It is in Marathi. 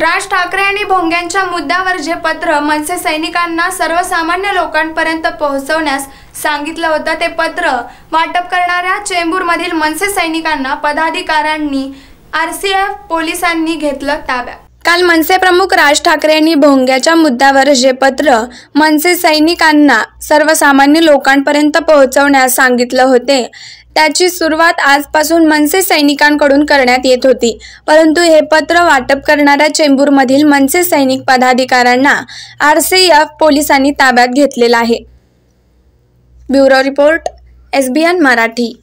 राज ठाकरे आणि भोंग्यांच्या मुद्द्यावर जे पत्र मनसे सैनिकांना सर्वसामान्य लोकांपर्यंत पोहोचवण्यास सांगितलं होतं ते पत्र वाटप करणाऱ्या चेंबूरमधील मनसे सैनिकांना पदाधिकाऱ्यांनी आर सी एफ पोलिसांनी घेतलं ताब्यात काल मनसे प्रमुख राज ठाकरे यांनी भोंग्याच्या मुद्द्यावर जे पत्र मनसे सैनिकांना सर्वसामान्य लोकांपर्यंत पोहोचवण्यास सांगितलं होते त्याची सुरुवात आजपासून मनसे सैनिकांकडून करण्यात येत होती परंतु हे पत्र वाटप करणाऱ्या चेंबूरमधील मनसे सैनिक पदाधिकाऱ्यांना आरसीएफ पोलिसांनी ताब्यात घेतलेला आहे ब्युरो रिपोर्ट एसबीएन मराठी